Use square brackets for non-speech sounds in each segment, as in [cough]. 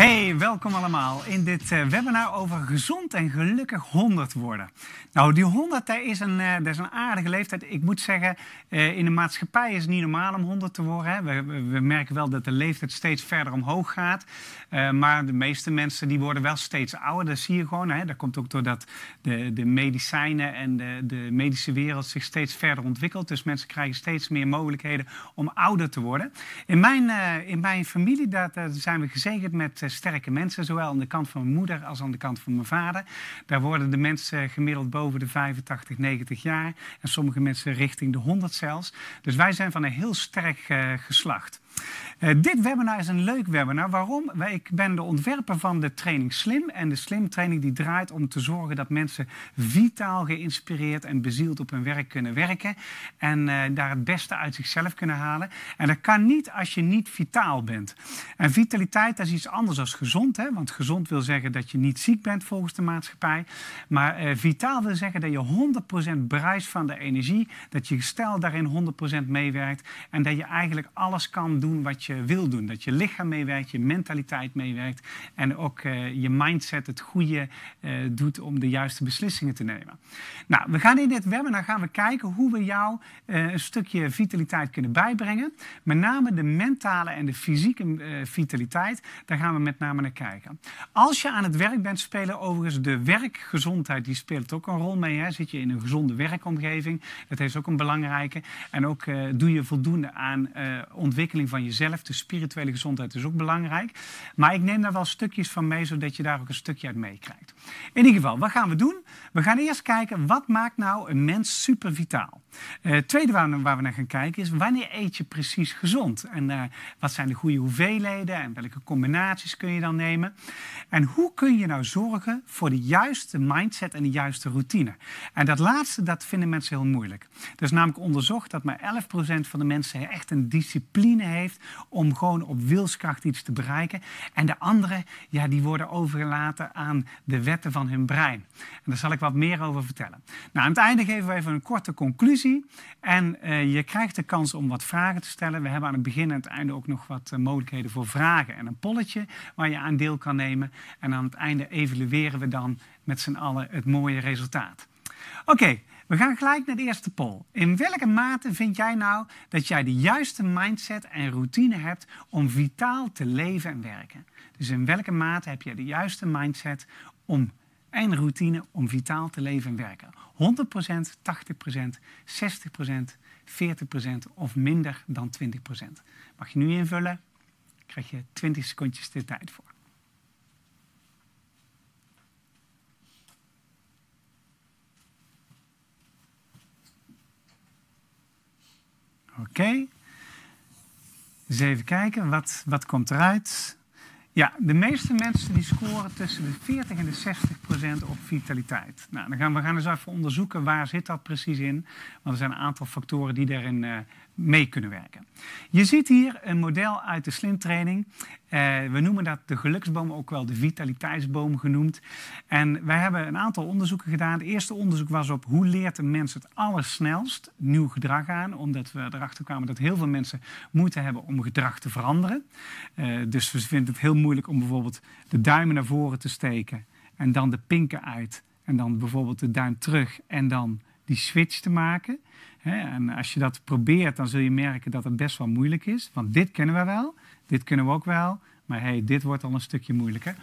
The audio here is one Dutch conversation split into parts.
Hey, welkom allemaal in dit eh, webinar over gezond en gelukkig 100 worden. Nou, die 100 daar is, een, eh, daar is een aardige leeftijd. Ik moet zeggen, eh, in de maatschappij is het niet normaal om 100 te worden. Hè. We, we, merken wel dat de leeftijd steeds verder omhoog gaat. maar de meeste mensen die worden wel steeds ouder. Dat zie je gewoon. Hè. Dat komt ook doordat de, de medicijnen en de, de medische wereld zich steeds verder ontwikkelt. Dus mensen krijgen steeds meer mogelijkheden om ouder te worden. In mijn, in mijn familie zijn we gezegend met sterke mensen, zowel aan de kant van mijn moeder als aan de kant van mijn vader. Daar worden de mensen gemiddeld boven de 85, 90 jaar en sommige mensen richting de 100 zelfs. Dus wij zijn van een heel sterk eh, geslacht. Eh, dit webinar is een leuk webinar. Waarom? Ik ben de ontwerper van de training Slim. En de Slim training die draait om te zorgen dat mensen vitaal geïnspireerd en bezield op hun werk kunnen werken. En eh, daar het beste uit zichzelf kunnen halen. En dat kan niet als je niet vitaal bent. En vitaliteit is iets anders dan gezond. Hè? Want gezond wil zeggen dat je niet ziek bent volgens de maatschappij. Maar eh, vitaal wil zeggen dat je 100% bruist van de energie. Dat je gestel daarin 100% meewerkt. En dat je eigenlijk alles kan doen wat je wil doen. Dat je lichaam meewerkt, je mentaliteit meewerkt en ook eh, je mindset het goede eh, doet om de juiste beslissingen te nemen. Nou, we gaan in dit webinar gaan we kijken hoe we jou eh, een stukje vitaliteit kunnen bijbrengen. Met name de mentale en de fysieke vitaliteit, daar gaan we met name naar kijken. Als je aan het werk bent, spelen overigens de werkgezondheid, die speelt ook een rol mee. Hè? Zit je in een gezonde werkomgeving, dat heeft ook een belangrijke. En ook doe je voldoende aan ontwikkeling van van jezelf. De spirituele gezondheid is ook belangrijk. Maar ik neem daar wel stukjes van mee, zodat je daar ook een stukje uit meekrijgt. In ieder geval, wat gaan we doen? We gaan eerst kijken, wat maakt nou een mens super vitaal? Eh, het tweede waar, we naar gaan kijken is, wanneer eet je precies gezond? En eh, wat zijn de goede hoeveelheden en welke combinaties kun je dan nemen? En hoe kun je nou zorgen voor de juiste mindset en de juiste routine? En dat laatste, dat vinden mensen heel moeilijk. Er is namelijk onderzocht dat maar 11% van de mensen echt een discipline heeft om gewoon op wilskracht iets te bereiken. En de anderen, ja, die worden overgelaten aan de wetten van hun brein. En daar zal ik wat meer over vertellen. Nou, aan het einde geven we even een korte conclusie. En eh, je krijgt de kans om wat vragen te stellen. We hebben aan het begin en het einde ook nog wat eh, mogelijkheden voor vragen en een polletje waar je aan deel kan nemen. En aan het einde evalueren we dan met z'n allen het mooie resultaat. Oké, we gaan gelijk naar de eerste poll. In welke mate vind jij nou dat jij de juiste mindset en routine hebt om vitaal te leven en werken? Dus in welke mate heb je de juiste mindset om, en routine om vitaal te leven en werken? 100%, 80%, 60%, 40% of minder dan 20%. Mag je nu invullen? Krijg je 20 secondjes de tijd voor. Oké. Okay. even kijken, wat, wat komt eruit? Ja, de meeste mensen die scoren tussen de 40 en de 60 procent op vitaliteit. Nou, dan gaan we gaan eens even onderzoeken waar zit dat precies in. Want er zijn een aantal factoren die daarin eh, mee kunnen werken. Je ziet hier een model uit de slimtraining. Eh, we noemen dat de geluksboom, ook wel de vitaliteitsboom genoemd. En wij hebben een aantal onderzoeken gedaan. Het eerste onderzoek was op hoe leert een mens het allersnelst nieuw gedrag aan. Omdat we erachter kwamen dat heel veel mensen moeite hebben om gedrag te veranderen. Eh, dus we vinden het heel moeilijk om bijvoorbeeld de duimen naar voren te steken en dan de pinken uit. En dan bijvoorbeeld de duim terug en dan die switch te maken. En als je dat probeert, dan zul je merken dat het best wel moeilijk is. Want dit kennen we wel, dit kunnen we ook wel. Maar hey, dit wordt al een stukje moeilijker.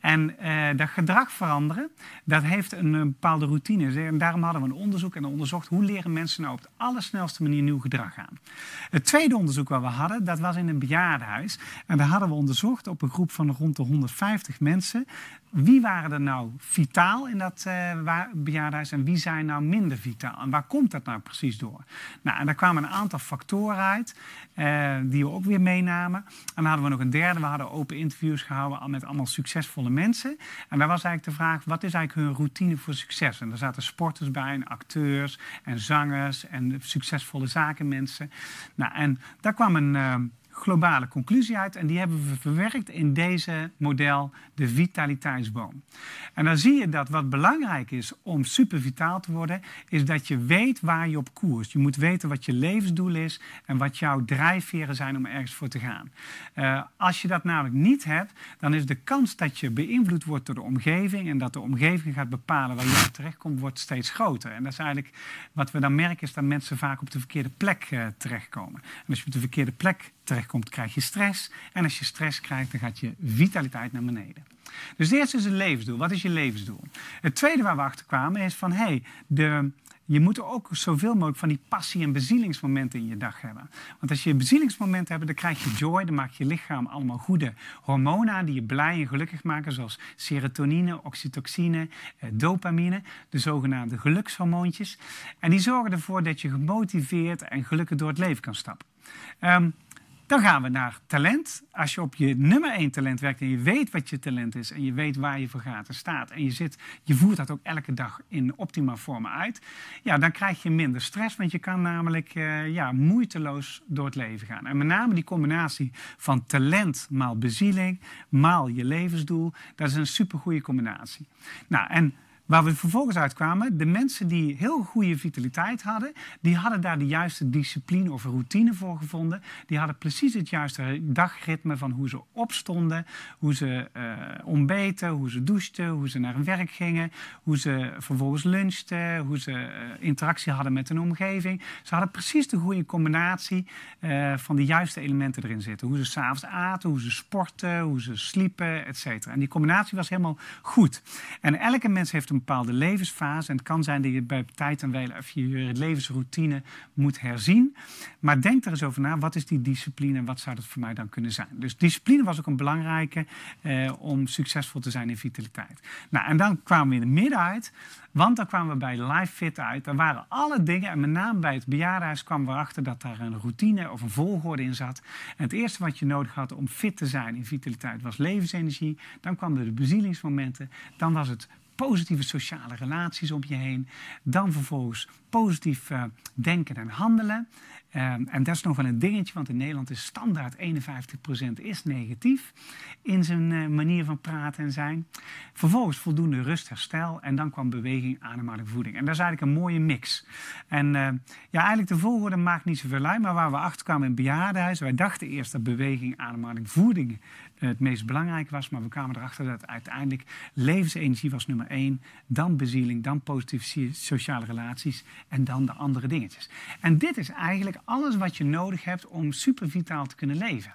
En eh, dat gedrag veranderen, dat heeft een, een, bepaalde routine. En daarom hadden we een onderzoek en onderzocht hoe leren mensen nou op de allersnelste manier nieuw gedrag aan. Het tweede onderzoek wat we hadden, dat was in een bejaardenhuis. En daar hadden we onderzocht op een groep van rond de 150 mensen wie waren er nou vitaal in dat uh, en wie zijn nou minder vitaal? En waar komt dat nou precies door? Nou, en daar kwamen een aantal factoren uit eh, die we ook weer meenamen. En dan hadden we nog een derde. We hadden open interviews gehouden met allemaal succesvolle mensen. En daar was eigenlijk de vraag, wat is eigenlijk hun routine voor succes? En daar zaten sporters bij en acteurs en zangers en succesvolle zakenmensen. Nou, en daar kwam een... Eh, globale conclusie uit. En die hebben we verwerkt in deze model, de vitaliteitsboom. En dan zie je dat wat belangrijk is om supervitaal te worden, is dat je weet waar je op koers. Je moet weten wat je levensdoel is en wat jouw drijfveren zijn om ergens voor te gaan. Eh, als je dat namelijk niet hebt, dan is de kans dat je beïnvloed wordt door de omgeving en dat de omgeving gaat bepalen waar je terechtkomt, wordt steeds groter. En dat is eigenlijk wat we dan merken, is dat mensen vaak op de verkeerde plek eh, terechtkomen. En als je op de verkeerde plek terechtkomt, komt krijg je stress. En als je stress krijgt, dan gaat je vitaliteit naar beneden. Dus eerst eerste is het levensdoel. Wat is je levensdoel? Het tweede waar we achter kwamen is van hé, hey, de, je moet ook zoveel mogelijk van die passie- en bezielingsmomenten in je dag hebben. Want als je bezielingsmomenten hebt, dan krijg je joy, dan maakt je lichaam allemaal goede hormonen die je blij en gelukkig maken, zoals serotonine, oxytocine, eh, dopamine, de zogenaamde gelukshormoontjes. En die zorgen ervoor dat je gemotiveerd en gelukkig door het leven kan stappen. Ehm, dan gaan we naar talent. Als je op je nummer één talent werkt en je weet wat je talent is en je weet waar je voor gaat en staat en je, zit, je voert dat ook elke dag in optima vormen uit, ja, dan krijg je minder stress, want je kan namelijk eh, ja, moeiteloos door het leven gaan. En met name die combinatie van talent maal bezieling maal je levensdoel, dat is een supergoeie combinatie. Nou, en Waar we vervolgens uitkwamen, de mensen die heel goede vitaliteit hadden, die hadden daar de juiste discipline of routine voor gevonden. Die hadden precies het juiste dagritme van hoe ze opstonden, hoe ze eh, ontbeten, hoe ze douchten, hoe ze naar hun werk gingen, hoe ze vervolgens lunchten, hoe ze eh, interactie hadden met hun omgeving. Ze hadden precies de goede combinatie eh, van de juiste elementen erin zitten. Hoe ze s'avonds aten, hoe ze sportten, hoe ze sliepen, etc. En die combinatie was helemaal goed. En elke mens heeft een een bepaalde levensfase. En het kan zijn dat je bij tijd en wijle of je, je levensroutine moet herzien. Maar denk er eens over na. Wat is die discipline en wat zou dat voor mij dan kunnen zijn? Dus discipline was ook een belangrijke eh, om succesvol te zijn in vitaliteit. Nou, en dan kwamen we in de midden uit. Want dan kwamen we bij Live Fit uit. Daar waren alle dingen. En met name bij het bejaardenhuis kwamen we erachter dat daar een routine of een volgorde in zat. En het eerste wat je nodig had om fit te zijn in vitaliteit was levensenergie. Dan kwamen de bezielingsmomenten. Dan was het positieve sociale relaties om je heen. Dan vervolgens positief eh, denken en handelen. Eh, en dat is nog wel een dingetje, want in Nederland is standaard 51% is negatief in zijn eh, manier van praten en zijn. Vervolgens voldoende rust, herstel en dan kwam beweging, ademhaling, voeding. En dat is eigenlijk een mooie mix. En ja, eigenlijk de volgorde maakt niet zoveel uit, maar waar we achter kwamen in het bejaardenhuis, wij dachten eerst dat beweging, ademhaling, voeding het meest belangrijk was. Maar we kwamen erachter dat uiteindelijk levensenergie was nummer één. Dan bezieling, dan positieve sociale relaties en dan de andere dingetjes. En dit is eigenlijk alles wat je nodig hebt om supervitaal te kunnen leven.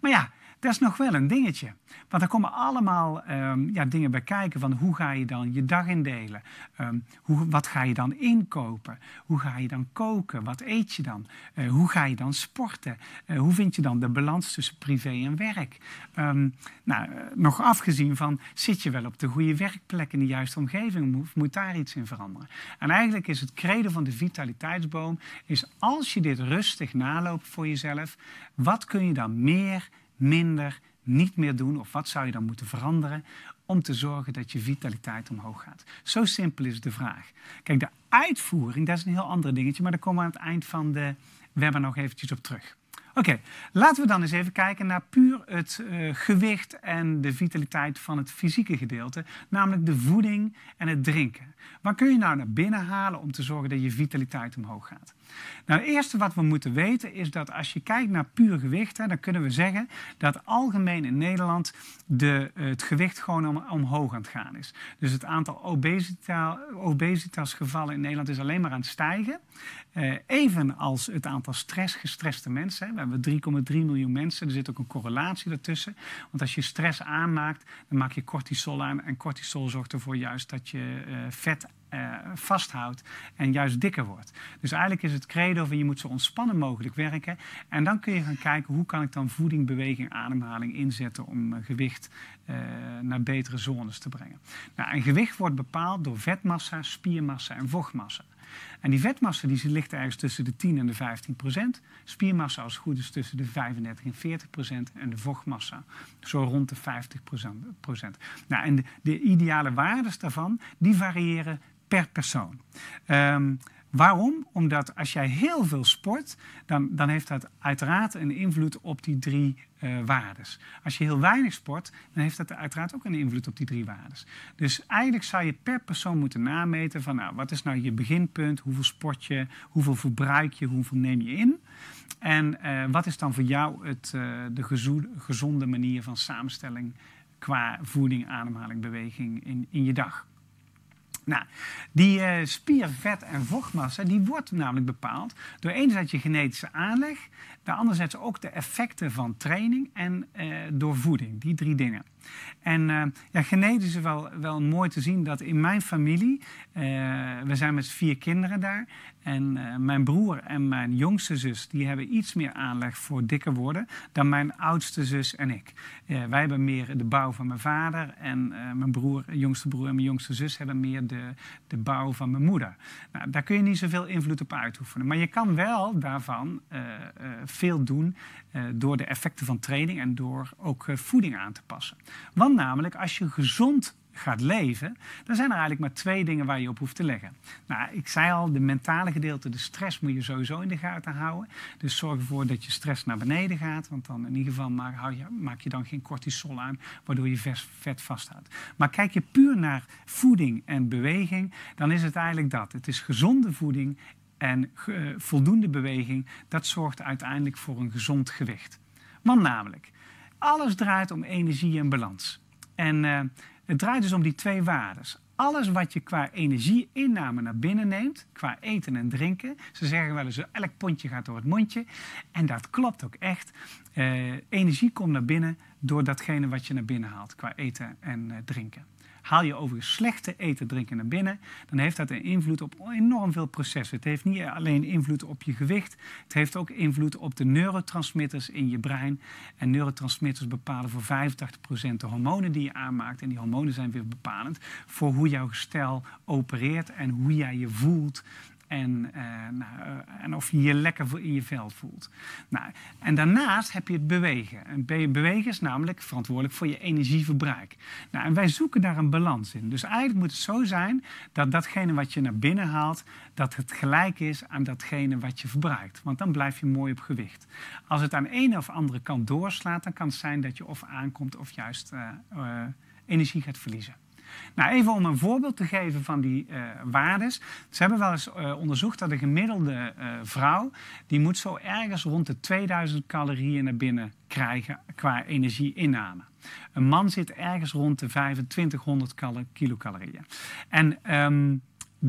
Maar ja, dat is nog wel een dingetje. Want er komen allemaal ehm, ja, dingen bij kijken van hoe ga je dan je dag indelen? Um, hoe, wat ga je dan inkopen? Hoe ga je dan koken? Wat eet je dan? Eh, hoe ga je dan sporten? Eh, hoe vind je dan de balans tussen privé en werk? Um, nou, eh, nog afgezien van zit je wel op de goede werkplek in de juiste omgeving? moet daar iets in veranderen? En eigenlijk is het creden van de vitaliteitsboom is als je dit rustig naloopt voor jezelf, wat kun je dan meer minder, niet meer doen of wat zou je dan moeten veranderen om te zorgen dat je vitaliteit omhoog gaat? Zo simpel is de vraag. Kijk, de uitvoering, dat is een heel ander dingetje, maar daar komen we aan het eind van de webinar nog eventjes op terug. Oké, laten we dan eens even kijken naar puur het eh, gewicht en de vitaliteit van het fysieke gedeelte, namelijk de voeding en het drinken. Waar kun je nou naar binnen halen om te zorgen dat je vitaliteit omhoog gaat? Nou, het eerste wat we moeten weten is dat als je kijkt naar puur gewicht, hè, dan kunnen we zeggen dat algemeen in Nederland de, eh, het gewicht gewoon omhoog aan het gaan is. Dus het aantal obesita, obesitasgevallen in Nederland is alleen maar aan het stijgen. Eh, evenals het aantal stress, gestreste mensen. Hè. We hebben 3,3 miljoen mensen. Er zit ook een correlatie daartussen. Want als je stress aanmaakt, dan maak je cortisol aan. En cortisol zorgt ervoor juist dat je eh, vet uh, vasthoudt en juist dikker wordt. Dus eigenlijk is het credo van je moet zo ontspannen mogelijk werken. En dan kun je gaan kijken hoe kan ik dan voeding, beweging, ademhaling inzetten om eh, gewicht eh, naar betere zones te brengen. Nou, en gewicht wordt bepaald door vetmassa, spiermassa en vochtmassa. En die vetmassa die ligt ergens tussen de 10 en de 15 procent. Spiermassa als het goed is tussen de 35 en 40 procent. En de vochtmassa zo rond de 50 procent. Nou, en de, de ideale waardes daarvan die variëren per persoon. Ehm, waarom? Omdat als jij heel veel sport, dan, dan heeft dat uiteraard een invloed op die drie uh, waardes. Als je heel weinig sport, dan heeft dat uiteraard ook een invloed op die drie waarden. Dus eigenlijk zou je per persoon moeten nameten van nou, wat is nou je beginpunt, hoeveel sport je, hoeveel verbruik je, hoeveel neem je in. En eh, wat is dan voor jou het, eh, de gezonde manier van samenstelling qua voeding, ademhaling, beweging in, in je dag? Nou, die eh, spier, vet en vochtmassa die wordt namelijk bepaald door enerzijds je genetische aanleg, de anderzijds ook de effecten van training en eh, door voeding. Die drie dingen. En eh, ja, genetisch is wel, wel mooi te zien dat in mijn familie, we zijn met vier kinderen daar, en eh, mijn broer en mijn jongste zus die hebben iets meer aanleg voor dikker worden dan mijn oudste zus en ik. Eh, wij hebben meer de bouw van mijn vader en eh, mijn broer, jongste broer en mijn jongste zus hebben meer de, de bouw van mijn moeder. Nou, daar kun je niet zoveel invloed op uitoefenen. Maar je kan wel daarvan veel doen door de effecten van training en door ook voeding aan te passen. Want namelijk als je gezond gaat leven, dan zijn er eigenlijk maar twee dingen waar je op hoeft te leggen. Nou, ik zei al, de mentale gedeelte, de stress moet je sowieso in de gaten houden. Dus zorg ervoor dat je stress naar beneden gaat, want dan in ieder geval maak, je, dan geen cortisol aan, waardoor je vet vasthoudt. Maar kijk je puur naar voeding en beweging, dan is het eigenlijk dat. Het is gezonde voeding en eh, voldoende beweging, dat zorgt uiteindelijk voor een gezond gewicht. Want namelijk, alles draait om energie en balans. En eh, het draait dus om die twee waarden. Alles wat je qua energieinname naar binnen neemt, qua eten en drinken. Ze zeggen wel eens, elk pondje gaat door het mondje. En dat klopt ook echt. Eh, energie komt naar binnen door datgene wat je naar binnen haalt qua eten en eh, drinken. Haal je overigens slechte eten, drinken naar binnen, dan heeft dat een invloed op enorm veel processen. Het heeft niet alleen invloed op je gewicht, het heeft ook invloed op de neurotransmitters in je brein. En neurotransmitters bepalen voor 85% de hormonen die je aanmaakt. En die hormonen zijn weer bepalend voor hoe jouw gestel opereert en hoe jij je voelt en, eh, nou, eh, en, of je je lekker in je vel voelt. Nou, en daarnaast heb je het bewegen. En bewegen is namelijk verantwoordelijk voor je energieverbruik. Nou, en wij zoeken daar een balans in. Dus eigenlijk moet het zo zijn dat datgene wat je naar binnen haalt, dat het gelijk is aan datgene wat je verbruikt. Want dan blijf je mooi op gewicht. Als het aan de ene of andere kant doorslaat, dan kan het zijn dat je of aankomt of juist eh, energie gaat verliezen. Nou, even om een voorbeeld te geven van die uh, waardes. Ze hebben wel eens eh, onderzocht dat een gemiddelde eh, vrouw... die moet zo ergens rond de 2000 calorieën naar binnen krijgen qua energieinname. Een man zit ergens rond de 2500 kilocalorieën. En... Ehm,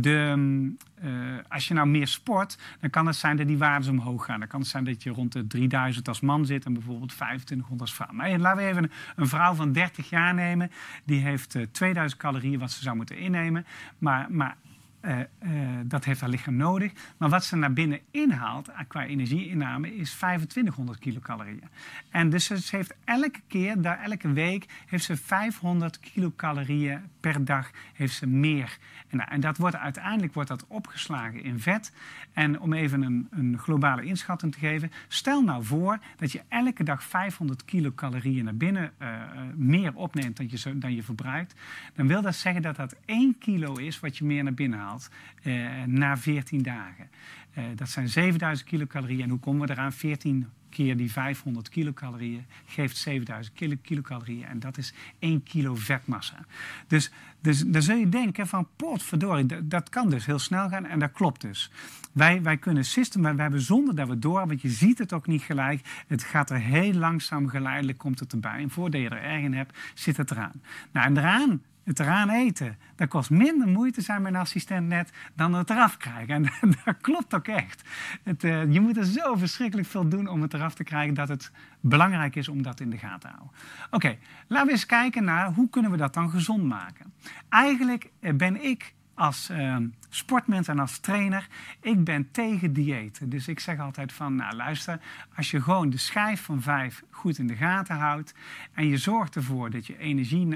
de, ehm, eh, als je nou meer sport, dan kan het zijn dat die waarden omhoog gaan. Dan kan het zijn dat je rond de 3000 als man zit en bijvoorbeeld 2500 als vrouw. Maar laten we even een, vrouw van 30 jaar nemen. Die heeft 2000 eh, calorieën wat ze zou moeten innemen. Maar, maar eh, dat heeft haar lichaam nodig. Maar wat ze naar binnen inhaalt qua energieinname is 2500 kilocalorieën. En dus ze heeft elke keer, daar, elke week, heeft ze 500 kilocalorieën per dag heeft ze meer. En, en, dat wordt, uiteindelijk wordt dat opgeslagen in vet. En om even een, een globale inschatting te geven. Stel nou voor dat je elke dag 500 kilocalorieën naar binnen eh, eh, meer opneemt dan je, dan je verbruikt. Dan wil dat zeggen dat dat 1 kilo is wat je meer naar binnen haalt eh, na 14 dagen. dat zijn 7000 kilocalorieën. En hoe komen we eraan? 14 die 500 kilocalorieën geeft 7000 kilocalorieën. En dat is 1 kilo vetmassa. Dus, dus dan zul je denken van potverdorie, dat, dat kan dus heel snel gaan en dat klopt dus. Wij, wij kunnen systemen, we hebben zonder dat we door, want je ziet het ook niet gelijk. Het gaat er heel langzaam geleidelijk, komt het erbij. En voordat je er erg in hebt, zit het eraan. Nou, en eraan het eraan eten. Dat kost minder moeite, zei mijn assistent net, dan het eraf krijgen. [laughs] En dat klopt ook echt. Het, eh, je moet er zo verschrikkelijk veel doen om het eraf te krijgen dat het belangrijk is om dat in de gaten te houden. Oké, laten we eens kijken naar hoe kunnen we dat dan gezond maken. Eigenlijk eh, ben ik als uh, ehm, sportmens en als trainer, ik ben tegen diëten. Dus ik zeg altijd van, nou luister, als je gewoon de schijf van vijf goed in de gaten houdt en je zorgt ervoor dat je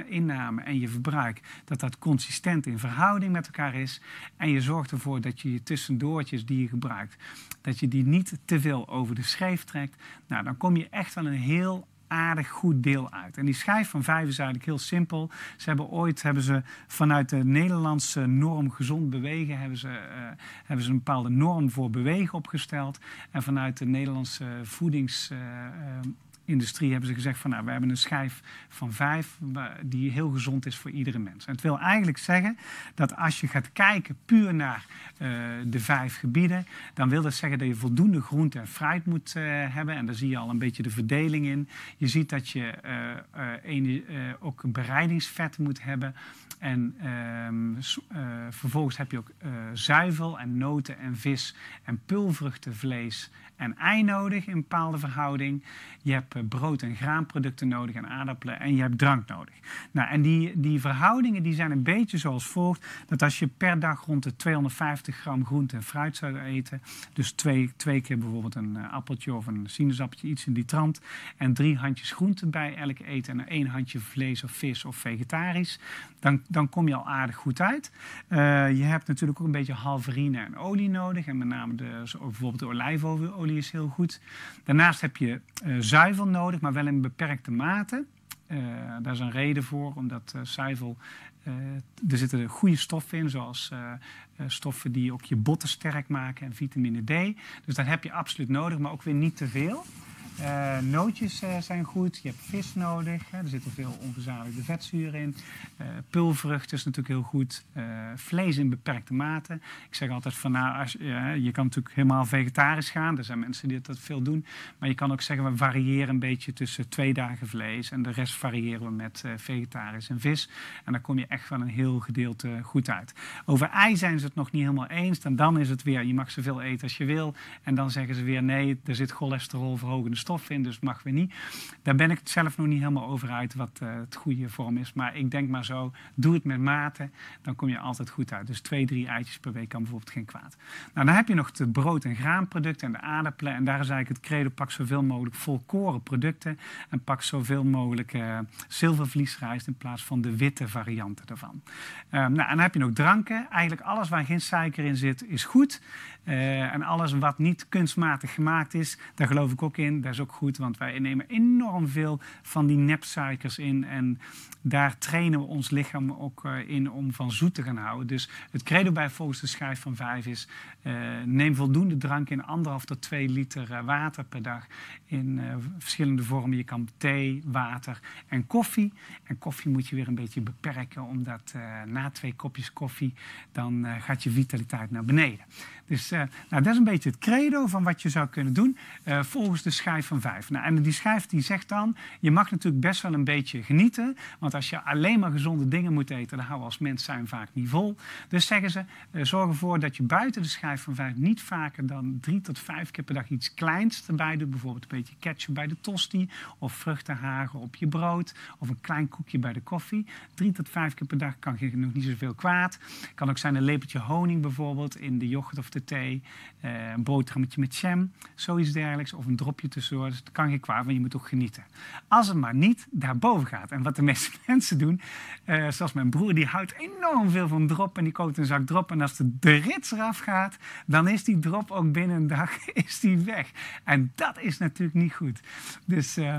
inname en je verbruik, dat dat consistent in verhouding met elkaar is en je zorgt ervoor dat je je tussendoortjes die je gebruikt, dat je die niet te veel over de schijf trekt, nou dan kom je echt wel een heel aardig goed deel uit. En die schijf van vijf is eigenlijk heel simpel. Ze hebben ooit hebben ze vanuit de Nederlandse norm gezond bewegen, hebben ze, eh, hebben ze een bepaalde norm voor bewegen opgesteld. En vanuit de Nederlandse voedings. Eh, eh, industrie hebben ze gezegd van nou, we hebben een schijf van vijf die heel gezond is voor iedere mens. En het wil eigenlijk zeggen dat als je gaat kijken puur naar eh, de vijf gebieden, dan wil dat zeggen dat je voldoende groente en fruit moet eh, hebben. En daar zie je al een beetje de verdeling in. Je ziet dat je eh, ook bereidingsvet moet hebben. En ehm, vervolgens heb je ook zuivel en noten en vis en pulvruchtenvlees en ei nodig in bepaalde verhouding. Je hebt eh, brood- en graanproducten nodig en aardappelen en je hebt drank nodig. Nou, en die, die verhoudingen die zijn een beetje zoals volgt. Dat als je per dag rond de 250 gram groente en fruit zou eten. Dus twee, twee keer bijvoorbeeld een eh, appeltje of een sinaasappeltje, iets in die trant. En drie handjes groente bij elk eten en één handje vlees of vis of vegetarisch. Dan, dan kom je al aardig goed uit. Eh, je hebt natuurlijk ook een beetje halverine en olie nodig. En met name de, bijvoorbeeld de olijfolie is heel goed. Daarnaast heb je eh, zuivel nodig, maar wel in beperkte mate. Eh, daar is een reden voor, omdat eh, zuivel er zitten goede stoffen in, zoals stoffen die ook je botten sterk maken en vitamine D. Dus dat heb je absoluut nodig, maar ook weer niet te veel. Eh, nootjes eh, zijn goed. Je hebt vis nodig. Hè. Er zitten veel onverzadigde vetzuren in. Uh, pulvrucht is natuurlijk heel goed. vlees in beperkte mate. Ik zeg altijd van nou, als, je kan natuurlijk helemaal vegetarisch gaan. Er zijn mensen die dat veel doen. Maar je kan ook zeggen, we variëren een beetje tussen twee dagen vlees. En de rest variëren we met vegetarisch en vis. En dan kom je echt wel een heel gedeelte goed uit. Over ei zijn ze het nog niet helemaal eens. En dan is het weer, je mag zoveel eten als je wil. En dan zeggen ze weer, nee, er zit cholesterol verhogende in, dus mag weer niet. Daar ben ik zelf nog niet helemaal over uit wat eh, het goede vorm is. Maar ik denk maar zo, doe het met mate, dan kom je altijd goed uit. Dus twee, drie eitjes per week kan bijvoorbeeld geen kwaad. Nou, dan heb je nog het brood- en graanproducten en de aardappelen. En daar is eigenlijk het credo, pak zoveel mogelijk volkoren producten. En pak zoveel mogelijk uh, zilvervliesrijst in plaats van de witte varianten daarvan. Ehm, nou, en dan heb je nog dranken. Eigenlijk alles waar geen suiker in zit, is goed. Eh, en alles wat niet kunstmatig gemaakt is, daar geloof ik ook in. Daar ook goed, want wij nemen enorm veel van die nepsuikers in. En daar trainen we ons lichaam ook eh, in om van zoet te gaan houden. Dus het credo bij volgens de schijf van vijf is: eh, neem voldoende drank in anderhalf tot twee liter eh, water per dag. In verschillende vormen. Je kan thee, water en koffie. En koffie moet je weer een beetje beperken, omdat na twee kopjes koffie dan gaat je vitaliteit naar beneden. Dus eh, nou, dat is een beetje het credo van wat je zou kunnen doen eh, volgens de schijf van vijf. Nou, en die schijf die zegt dan, je mag natuurlijk best wel een beetje genieten. Want als je alleen maar gezonde dingen moet eten, dan houden we als mens zijn vaak niet vol. Dus zeggen ze, eh, zorg ervoor dat je buiten de schijf van vijf niet vaker dan drie tot vijf keer per dag iets kleins erbij doet. Bijvoorbeeld een beetje ketchup bij de tosti of vruchtenhagen op je brood of een klein koekje bij de koffie. Drie tot vijf keer per dag kan je nog niet zoveel kwaad. kan ook zijn een lepeltje honing bijvoorbeeld in de yoghurt of de thee, eh, een boterhammetje met jam, zoiets dergelijks. Of een dropje tussendoor. Dus dat kan geen kwaad, want je moet toch genieten. Als het maar niet daarboven gaat. En wat de [laughs] meeste mensen doen, eh, zoals mijn broer, die houdt enorm veel van drop en die koopt een zak drop. En als de, rits eraf gaat, dan is die drop ook binnen een dag [laughs] is die weg. En dat is natuurlijk niet goed. Dus, eh,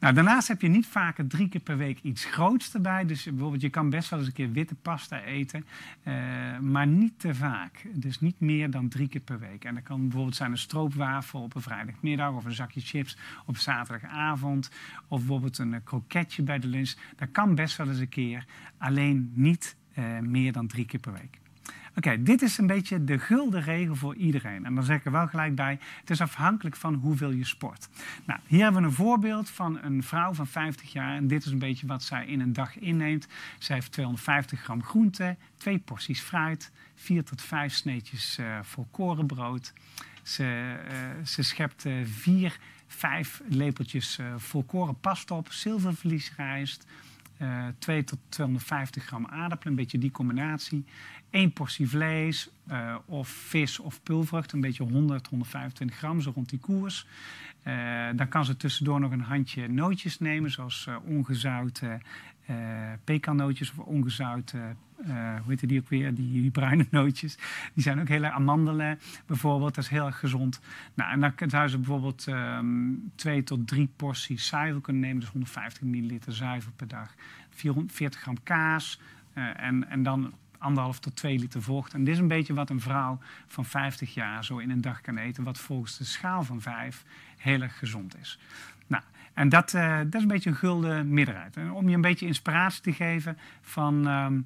nou, daarnaast heb je niet vaker drie keer per week iets groots erbij. Dus bijvoorbeeld, je kan best wel eens een keer witte pasta eten, maar niet te vaak. Dus niet meer dan drie keer per week. En dat kan bijvoorbeeld zijn een stroopwafel op een vrijdagmiddag of een zakje chips op zaterdagavond. Of bijvoorbeeld een eh, kroketje bij de lunch. Dat kan best wel eens een keer, alleen niet eh, meer dan drie keer per week. Oké, dit is een beetje de gulden regel voor iedereen. En dan zeg ik er wel gelijk bij, het is afhankelijk van hoeveel je sport. Nou, hier hebben we een voorbeeld van een vrouw van 50 jaar. En dit is een beetje wat zij in een dag inneemt. Zij heeft 250 gram groente, twee porties fruit, vier tot vijf sneetjes eh, volkoren brood. Ze, eh, ze schept eh, vier, vijf lepeltjes volkoren pasta op, zilvervliesrijst 2 eh, tot 250 gram aardappelen, een beetje die combinatie. Eén portie vlees uh, of vis of pulvrucht, een beetje 100, 125 gram, zo rond die koers. Eh, dan kan ze tussendoor nog een handje nootjes nemen, zoals uh, ongezouten uh, of ongezouten, hoe heet die ook weer, die, bruine nootjes. Die zijn ook heel erg, amandelen bijvoorbeeld, dat is heel erg gezond. Nou, en dan zou ze bijvoorbeeld ehm, twee tot drie porties zuivel kunnen nemen, dus 150 milliliter zuivel per dag. 440 gram kaas en, en dan anderhalf tot twee liter vocht. En dit is een beetje wat een vrouw van 50 jaar zo in een dag kan eten, wat volgens de schaal van vijf heel erg gezond is. Nou, en dat, eh, dat is een beetje een gulden middenuit. Om je een beetje inspiratie te geven van ehm,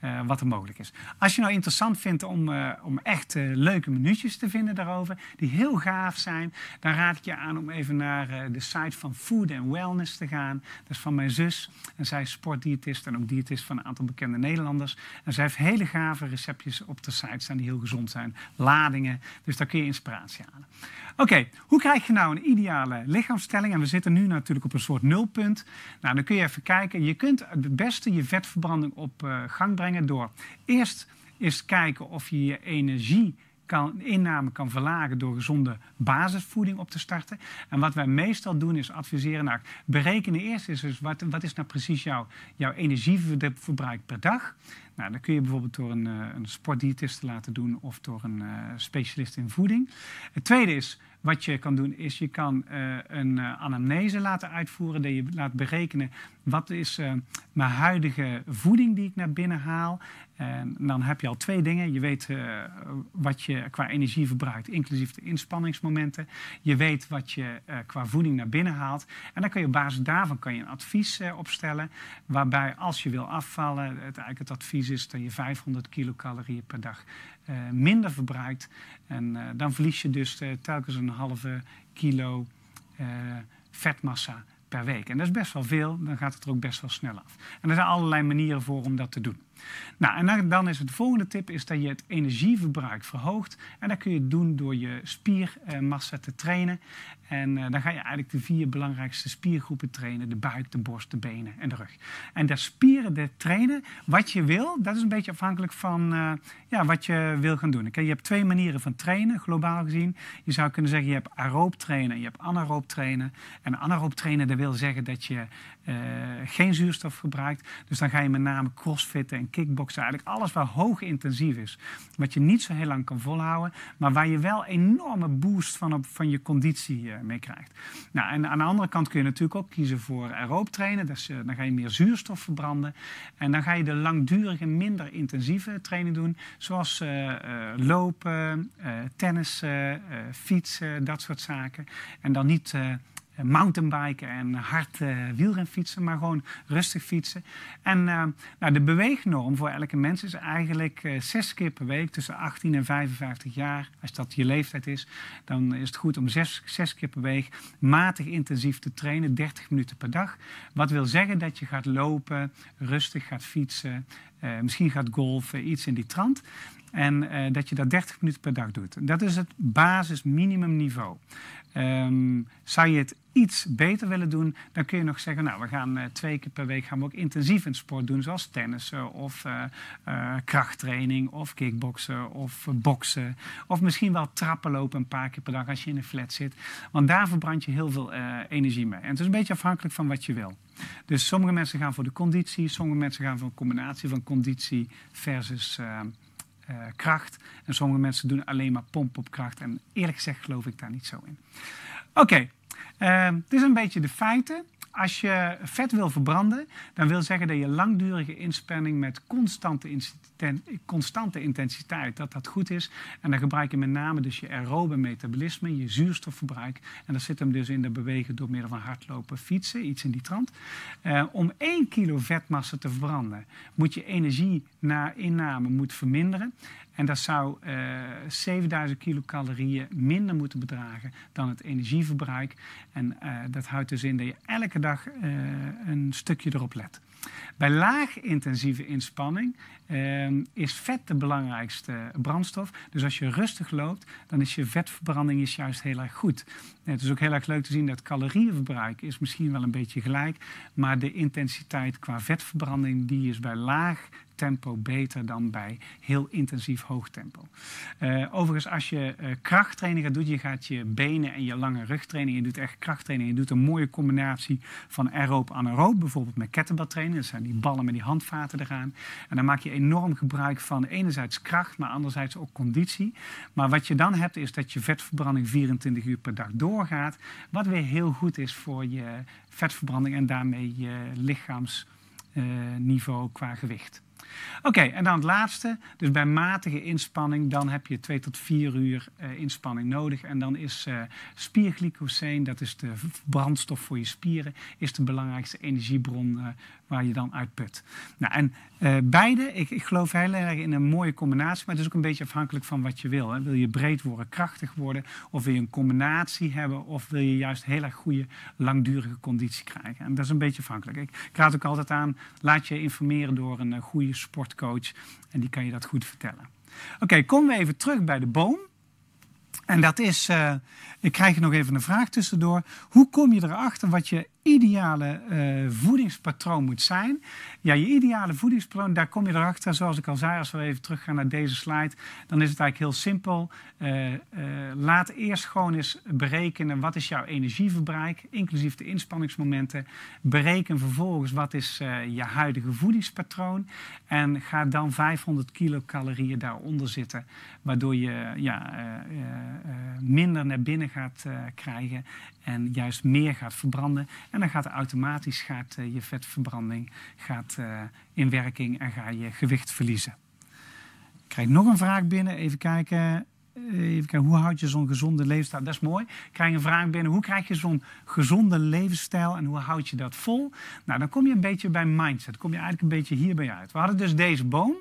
eh, wat er mogelijk is. Als je nou interessant vindt om, eh, om echt leuke minuutjes te vinden daarover, die heel gaaf zijn, dan raad ik je aan om even naar de site van Food and Wellness te gaan. Dat is van mijn zus. En zij is sportdiëtist en ook diëtist van een aantal bekende Nederlanders. En zij heeft hele gave receptjes op de site staan die heel gezond zijn. Ladingen. Dus daar kun je inspiratie halen. Oké, hoe krijg je nou een ideale lichaamstelling? En we zitten nu natuurlijk op een soort nulpunt. Nou, dan kun je even kijken. Je kunt het beste je vetverbranding op eh, gang brengen door eerst eens kijken of je je energie kan, inname kan verlagen door gezonde basisvoeding op te starten. En wat wij meestal doen is adviseren, nou, berekenen eerst eens dus wat, wat is nou precies jouw, jouw energieverbruik per dag. Nou, dan kun je bijvoorbeeld door een, eh, een sportdiëtist laten doen of door een eh, specialist in voeding. Het tweede is, wat je kan doen is, je kan eh, een eh, anamnese laten uitvoeren. Dat je laat berekenen, wat is eh, mijn huidige voeding die ik naar binnen haal. En dan heb je al twee dingen. Je weet eh, wat je qua energie verbruikt, inclusief de inspanningsmomenten. Je weet wat je eh, qua voeding naar binnen haalt. En dan kun je op basis daarvan kan je een advies eh, opstellen. Waarbij als je wil afvallen, het, eigenlijk het advies is dat je 500 kilocalorieën per dag minder verbruikt. En dan verlies je dus telkens een halve kilo vetmassa per week. En dat is best wel veel, dan gaat het er ook best wel snel af. En er zijn allerlei manieren voor om dat te doen. Nou, en dan is het volgende tip is dat je het energieverbruik verhoogt. En dat kun je doen door je spiermassa te trainen. En eh, dan ga je eigenlijk de vier belangrijkste spiergroepen trainen. De buik, de borst, de benen en de rug. En dat spieren, dat trainen, wat je wil, dat is een beetje afhankelijk van eh, ja, wat je wil gaan doen. Je hebt twee manieren van trainen, globaal gezien. Je zou kunnen zeggen, je hebt aeroop trainen en je hebt anaeroop trainen. En anaeroop trainen, dat wil zeggen dat je eh, geen zuurstof gebruikt. Dus dan ga je met name crossfitten kickboksen, eigenlijk alles wat hoog intensief is. Wat je niet zo heel lang kan volhouden, maar waar je wel enorme boost van, op, van je conditie eh, mee krijgt. Nou, en aan de andere kant kun je natuurlijk ook kiezen voor aeroop trainen. Dus, dan ga je meer zuurstof verbranden. En dan ga je de langdurige, minder intensieve training doen, zoals eh, lopen, uh, tennis, fietsen, dat soort zaken. En dan niet eh, mountainbiken en hard uh, eh, wielrenfietsen, maar gewoon rustig fietsen. En eh, nou, de beweegnorm voor elke mens is eigenlijk uh, zes keer per week tussen 18 en 55 jaar. Als dat je leeftijd is, dan is het goed om zes, zes keer per week matig intensief te trainen, 30 minuten per dag. Wat wil zeggen dat je gaat lopen, rustig gaat fietsen, misschien gaat golfen, iets in die trant. En dat je dat 30 minuten per dag doet. Dat is het basis minimumniveau. Ehm, zou je het iets beter willen doen, dan kun je nog zeggen, nou, we gaan eh, twee keer per week gaan we ook intensief een sport doen, zoals tennissen of eh, eh, krachttraining of kickboksen of boksen. Of misschien wel trappen lopen een paar keer per dag als je in een flat zit. Want daar verbrand je heel veel energie mee. En het is een beetje afhankelijk van wat je wil. Dus sommige mensen gaan voor de conditie, sommige mensen gaan voor een combinatie van conditie versus kracht. En sommige mensen doen alleen maar pomp op kracht. En eerlijk gezegd geloof ik daar niet zo in. Oké, uh, ehm, dit is een beetje de feiten. Als je vet wil verbranden, dan wil zeggen dat je langdurige inspanning met constante, constante intensiteit, dat dat goed is. En dan gebruik je met name dus je aerobe metabolisme, je zuurstofverbruik. En dat zit hem dus in de bewegen door middel van hardlopen, fietsen, iets in die trant. Eh, om 1 kilo vetmassa te verbranden, moet je energie na inname moet verminderen. En dat zou 7000 eh, kilocalorieën minder moeten bedragen dan het energieverbruik. En eh, dat houdt dus in dat je elke dag eh, een stukje erop let. Bij laag intensieve inspanning ehm, is vet de belangrijkste brandstof. Dus als je rustig loopt, dan is je vetverbranding is juist heel erg goed. Het is ook heel erg leuk te zien dat calorieënverbruik is misschien wel een beetje gelijk. Maar de intensiteit qua vetverbranding die is bij laag tempo beter dan bij heel intensief hoog tempo. Eh, overigens, als je uh, eh, krachttraining gaat je gaat je benen en je lange rugtraining, je doet echt krachttraining, je doet een mooie combinatie van aeroop anaeroop, bijvoorbeeld met kettlebell trainen, dat zijn die ballen met die handvaten eraan. En dan maak je enorm gebruik van enerzijds kracht, maar anderzijds ook conditie. Maar wat je dan hebt is dat je vetverbranding 24 uur per dag doorgaat, wat weer heel goed is voor je vetverbranding en daarmee je lichaamsniveau eh, qua gewicht. Oké, en dan het laatste. Dus bij matige inspanning, dan heb je 2 tot 4 uur eh, inspanning nodig. En dan is uh, spierglycoseen, dat is de brandstof voor je spieren, is de belangrijkste energiebron uh, waar je dan uitput. Nou, en eh, beide, ik, ik, geloof heel erg in een mooie combinatie, maar het is ook een beetje afhankelijk van wat je wil. Hè. Wil je breed worden, krachtig worden, of wil je een combinatie hebben, of wil je juist heel erg goede, langdurige conditie krijgen? En dat is een beetje afhankelijk. Ik, raad ook altijd aan, laat je informeren door een eh, goede sportcoach en die kan je dat goed vertellen. Oké, komen we even terug bij de boom. En dat is eh, ik krijg nog even een vraag tussendoor. Hoe kom je erachter wat je ideale eh, voedingspatroon moet zijn? Ja, je ideale voedingspatroon, daar kom je erachter, zoals ik al zei, als we even teruggaan naar deze slide, dan is het eigenlijk heel simpel. Eh, eh, laat eerst gewoon eens berekenen wat is jouw energieverbruik, inclusief de inspanningsmomenten. Bereken vervolgens wat is je huidige voedingspatroon en ga dan 500 kilocalorieën daaronder zitten, waardoor je ja, minder naar binnen gaat eh, krijgen en juist meer gaat verbranden. En dan gaat automatisch gaat, eh, je vetverbranding gaat, eh, in werking en ga je gewicht verliezen. Ik krijg nog een vraag binnen, even kijken even kijken, hoe houd je zo'n gezonde levensstijl? Dat is mooi. Ik krijg een vraag binnen, hoe krijg je zo'n gezonde levensstijl en hoe houd je dat vol? Nou, dan kom je een beetje bij mindset. kom je eigenlijk een beetje hierbij uit. We hadden dus deze boom.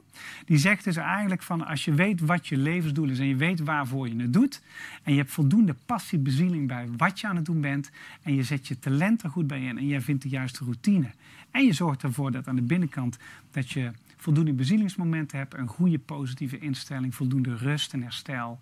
Die zegt dus eigenlijk van, als je weet wat je levensdoel is en je weet waarvoor je het doet. En je hebt voldoende passie, bezieling bij wat je aan het doen bent. En je zet je talent er goed bij in en jij vindt de juiste routine. En je zorgt ervoor dat aan de binnenkant dat je voldoende bezielingsmomenten hebt, een goede positieve instelling, voldoende rust en herstel,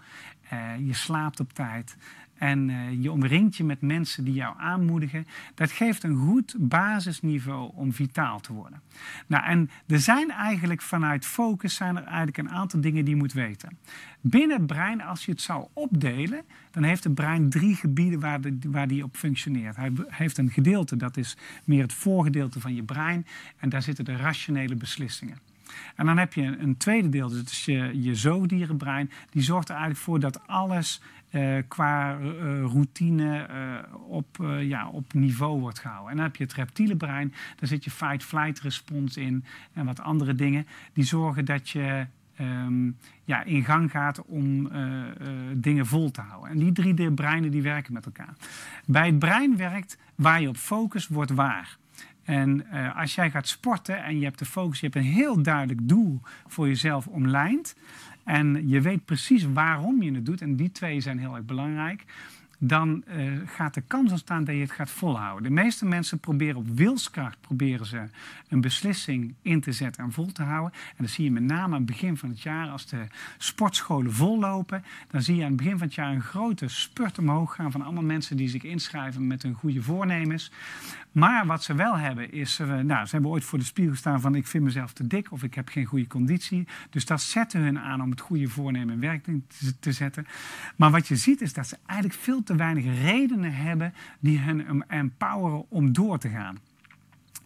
eh, je slaapt op tijd en eh, je omringt je met mensen die jou aanmoedigen, dat geeft een goed basisniveau om vitaal te worden. Nou, en er zijn eigenlijk vanuit focus zijn er eigenlijk een aantal dingen die je moet weten. Binnen het brein, als je het zou opdelen, dan heeft het brein drie gebieden waar, waar die op functioneert. Hij heeft een gedeelte, dat is meer het voorgedeelte van je brein, en daar zitten de rationele beslissingen. En dan heb je een tweede deel, dat is je, je zoogdierenbrein. Die zorgt er eigenlijk voor dat alles eh, qua eh, routine eh, op, ja, op niveau wordt gehouden. En dan heb je het reptiele brein, daar zit je fight-flight respons in en wat andere dingen. Die zorgen dat je ehm, ja, in gang gaat om dingen vol te houden. En die drie breinen die werken met elkaar. Bij het brein werkt waar je op focus wordt waar. En eh, als jij gaat sporten en je hebt de focus, je hebt een heel duidelijk doel voor jezelf omlijnd. En je weet precies waarom je het doet. En die twee zijn heel erg belangrijk dan eh, gaat de kans ontstaan dat je het gaat volhouden. De meeste mensen proberen op wilskracht proberen ze een beslissing in te zetten en vol te houden. En dat zie je met name aan het begin van het jaar als de sportscholen vollopen. Dan zie je aan het begin van het jaar een grote spurt omhoog gaan van allemaal mensen die zich inschrijven met hun goede voornemens. Maar wat ze wel hebben is, eh, nou, ze hebben ooit voor de spiegel staan van ik vind mezelf te dik of ik heb geen goede conditie. Dus dat zetten hun aan om het goede voornemen in werking te zetten. Maar wat je ziet is dat ze eigenlijk veel te weinig redenen hebben die hen empoweren om door te gaan.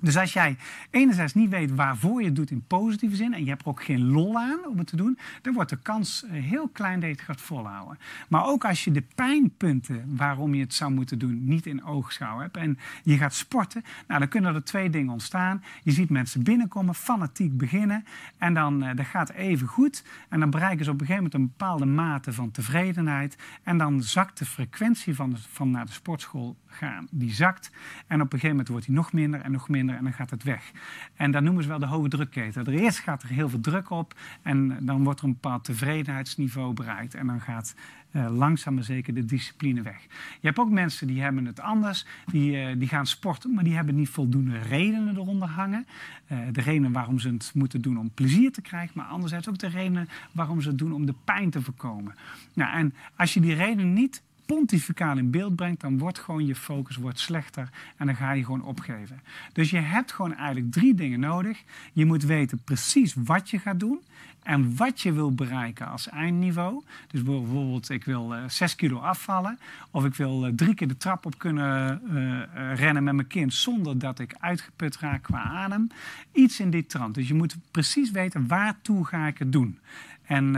Dus als jij enerzijds niet weet waarvoor je het doet in positieve zin en je hebt er ook geen lol aan om het te doen, dan wordt de kans eh, heel klein dat je het gaat volhouden. Maar ook als je de pijnpunten waarom je het zou moeten doen niet in oogschouw hebt en je gaat sporten, nou, dan kunnen er twee dingen ontstaan. Je ziet mensen binnenkomen, fanatiek beginnen en dan eh, dat gaat even goed en dan bereiken ze op een gegeven moment een bepaalde mate van tevredenheid en dan zakt de frequentie van, van naar de sportschool gaan. Die zakt en op een gegeven moment wordt die nog minder en nog minder en dan gaat het weg. En dat noemen ze wel de hoge drukketen. Er eerst gaat er heel veel druk op en dan wordt er een bepaald tevredenheidsniveau bereikt. En dan gaat uh, langzaam maar zeker de discipline weg. Je hebt ook mensen die hebben het anders. Die, eh, die gaan sporten, maar die hebben niet voldoende redenen eronder hangen. Eh, de redenen waarom ze het moeten doen om plezier te krijgen. Maar anderzijds ook de redenen waarom ze het doen om de pijn te voorkomen. Nou, en als je die reden niet pontificaal in beeld brengt, dan wordt gewoon je focus wordt slechter en dan ga je gewoon opgeven. Dus je hebt gewoon eigenlijk drie dingen nodig. Je moet weten precies wat je gaat doen en wat je wil bereiken als eindniveau. Dus bijvoorbeeld, ik wil uh, eh, 6 kilo afvallen. Of ik wil eh, drie keer de trap op kunnen eh, rennen met mijn kind zonder dat ik uitgeput raak qua adem. Iets in dit trant. Dus je moet precies weten waartoe ga ik het doen. En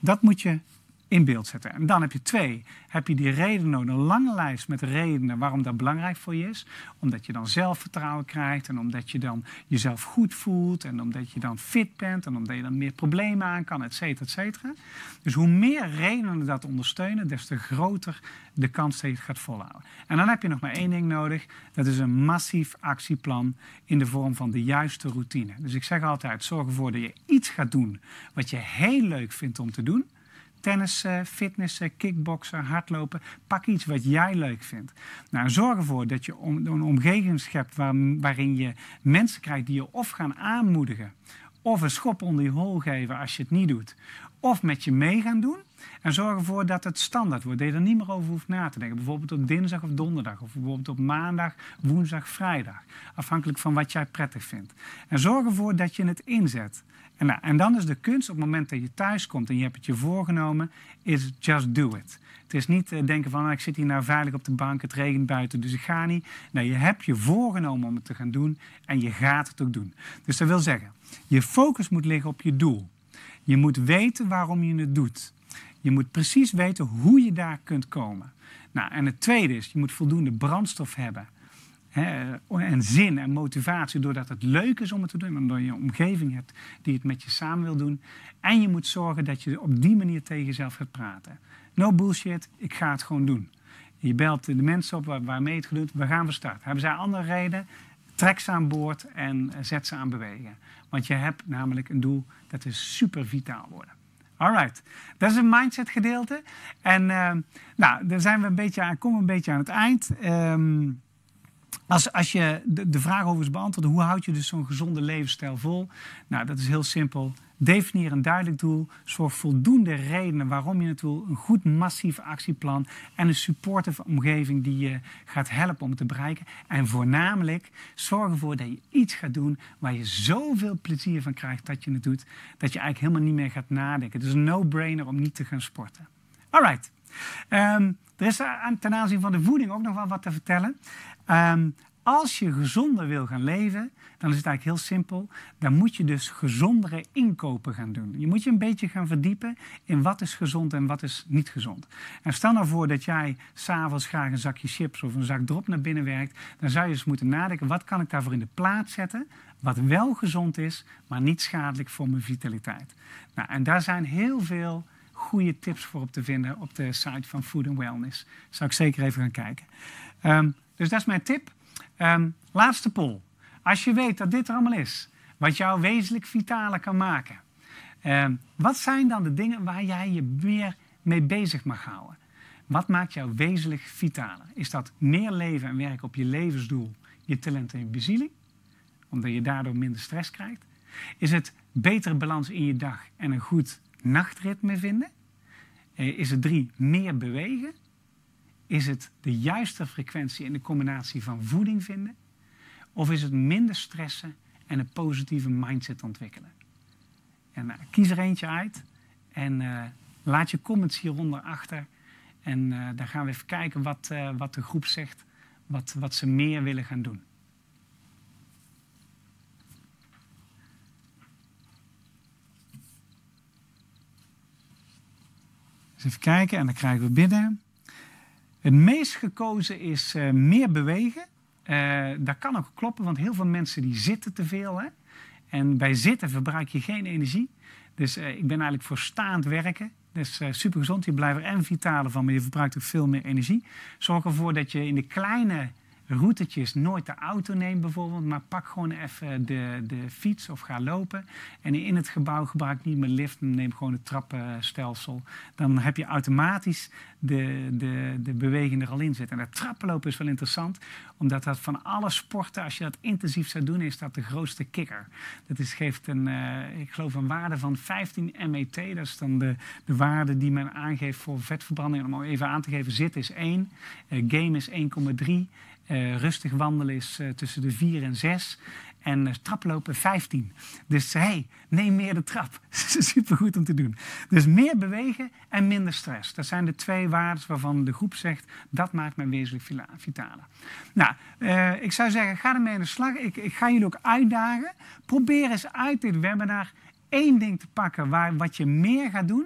dat moet je in beeld zetten. En dan heb je twee, heb je die reden nodig, een lange lijst met redenen waarom dat belangrijk voor je is. Omdat je dan zelfvertrouwen krijgt en omdat je dan jezelf goed voelt en omdat je dan fit bent en omdat je dan meer problemen aan kan, et cetera, et cetera. Dus hoe meer redenen dat ondersteunen, des te groter de kans dat je het gaat volhouden. En dan heb je nog maar één ding nodig, dat is een massief actieplan in de vorm van de juiste routine. Dus ik zeg altijd, zorg ervoor dat je iets gaat doen wat je heel leuk vindt om te doen tennissen, eh, fitnessen, eh, kickboksen, hardlopen. Pak iets wat jij leuk vindt. Nou, zorg ervoor dat je een omgeving schept waarin je mensen krijgt die je of gaan aanmoedigen, of een schop onder je hol geven als je het niet doet, of met je mee gaan doen. En zorg ervoor dat het standaard wordt, dat je er niet meer over hoeft na te denken. Bijvoorbeeld op dinsdag of donderdag, of bijvoorbeeld op maandag, woensdag, vrijdag. Afhankelijk van wat jij prettig vindt. En zorg ervoor dat je het inzet. En, nou, en dan is de kunst op het moment dat je thuis komt en je hebt het je voorgenomen, is just do it. Het is niet eh, denken van ah, ik zit hier nou veilig op de bank, het regent buiten, dus ik ga niet. Nee, je hebt je voorgenomen om het te gaan doen en je gaat het ook doen. Dus dat wil zeggen, je focus moet liggen op je doel. Je moet weten waarom je het doet. Je moet precies weten hoe je daar kunt komen. Nou, en het tweede is, je moet voldoende brandstof hebben en zin en motivatie doordat het leuk is om het te doen. Omdat je een omgeving hebt die het met je samen wil doen. En je moet zorgen dat je op die manier tegen jezelf gaat praten. No bullshit, ik ga het gewoon doen. Je belt de mensen op waar, waarmee het gebeurt. We gaan van start. Hebben zij andere reden? Trek ze aan boord en zet ze aan bewegen. Want je hebt namelijk een doel dat is super vitaal worden. Alright, dat is een mindset gedeelte. En uh, nou, daar zijn we een beetje aan, komen we een beetje aan het eind. Um, als, als je de, de vraag over is beantwoord, hoe houd je dus zo'n gezonde levensstijl vol? Nou, dat is heel simpel. Definieer een duidelijk doel. Zorg voldoende redenen waarom je het wil. Een goed massief actieplan. En een supportive omgeving die je gaat helpen om het te bereiken. En voornamelijk zorg ervoor dat je iets gaat doen waar je zoveel plezier van krijgt dat je het doet. Dat je eigenlijk helemaal niet meer gaat nadenken. Het is een no-brainer om niet te gaan sporten. Alright. Um, ehm, er is eh, ten aanzien van de voeding ook nog wel wat te vertellen. Ehm, als je gezonder wil gaan leven, dan is het eigenlijk heel simpel. Dan moet je dus gezondere inkopen gaan doen. Je moet je een beetje gaan verdiepen in wat is gezond en wat is niet gezond. En stel nou voor dat jij s'avonds graag een zakje chips of een zak drop naar binnen werkt. Dan zou je eens moeten nadenken, wat kan ik daarvoor in de plaats zetten? Wat wel gezond is, maar niet schadelijk voor mijn vitaliteit. Nou, en daar zijn heel veel goede tips voor op te vinden op de site van Food and Wellness. Zou ik zeker even gaan kijken. Ehm, dus dat is mijn tip. Ehm, laatste poll. Als je weet dat dit er allemaal is, wat jou wezenlijk vitaler kan maken, ehm, wat zijn dan de dingen waar jij je meer mee bezig mag houden? Wat maakt jou wezenlijk vitaler? Is dat meer leven en werken op je levensdoel, je talent en je bezieling? Omdat je daardoor minder stress krijgt? Is het betere balans in je dag en een goed nachtritme vinden? Eh, is het drie, meer bewegen? Is het de juiste frequentie in de combinatie van voeding vinden? Of is het minder stressen en een positieve mindset ontwikkelen? En, nou, kies er eentje uit en eh, laat je comments hieronder achter. En uh, dan gaan we even kijken wat, eh, wat de groep zegt, wat, wat ze meer willen gaan doen. even kijken en dan krijgen we binnen. Het meest gekozen is eh, meer bewegen. Uh, dat kan ook kloppen, want heel veel mensen die zitten te veel. Hè? En bij zitten verbruik je geen energie. Dus eh, ik ben eigenlijk voor staand werken. Dat dus, is super gezond, je blijft er en vitale van, maar je verbruikt ook veel meer energie. Zorg ervoor dat je in de kleine routetjes nooit de auto neem bijvoorbeeld, maar pak gewoon even de, de fiets of ga lopen. En in het gebouw gebruik niet meer lift, neem gewoon het trappenstelsel. Dan heb je automatisch de, de, de beweging er al in zitten. En dat trappenlopen is wel interessant, omdat dat van alle sporten, als je dat intensief zou doen, is dat de grootste kikker. Dat is, geeft een, eh, ik geloof een waarde van 15 MET. Dat is dan de, de waarde die men aangeeft voor vetverbranding. Om even aan te geven, zit is 1, eh, game is 1,3 eh, rustig wandelen is eh, tussen de 4 en 6. En eh, traplopen 15. Dus hey, neem meer de trap. [laughs] Dat is supergoed om te doen. Dus meer bewegen en minder stress. Dat zijn de twee waarden waarvan de groep zegt... dat maakt mij wezenlijk vitaler. Nou, ik zou zeggen, ga ermee aan de slag. Ik, ik ga jullie ook uitdagen. Probeer eens uit dit webinar één ding te pakken... Waar, wat je meer gaat doen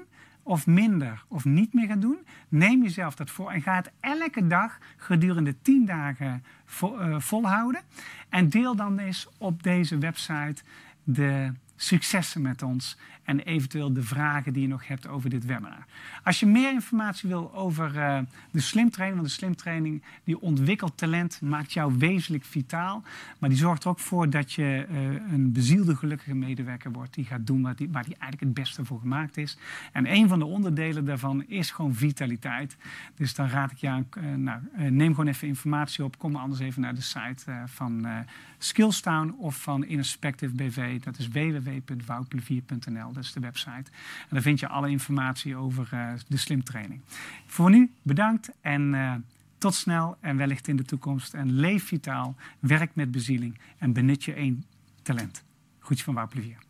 of minder of niet meer gaan doen, neem jezelf dat voor en ga het elke dag gedurende 10 dagen eh, volhouden. En deel dan eens op deze website de successen met ons en eventueel de vragen die je nog hebt over dit webinar. Als je meer informatie wil over uh, de training, want de training die ontwikkelt talent, maakt jou wezenlijk vitaal, maar die zorgt er ook voor dat je eh, een bezielde gelukkige medewerker wordt die gaat doen waar die, waar die eigenlijk het beste voor gemaakt is. En een van de onderdelen daarvan is gewoon vitaliteit. Dus dan raad ik je eh, aan, nou, neem gewoon even informatie op, kom anders even naar de site van Skillstown of van Inspective BV, dat is www www.woutplevier.nl. Dat is de website. En daar vind je alle informatie over uh, de training. Voor nu bedankt en eh, tot snel en wellicht in de toekomst. En leef vitaal, werk met bezieling en benut je één talent. Goedje van Wout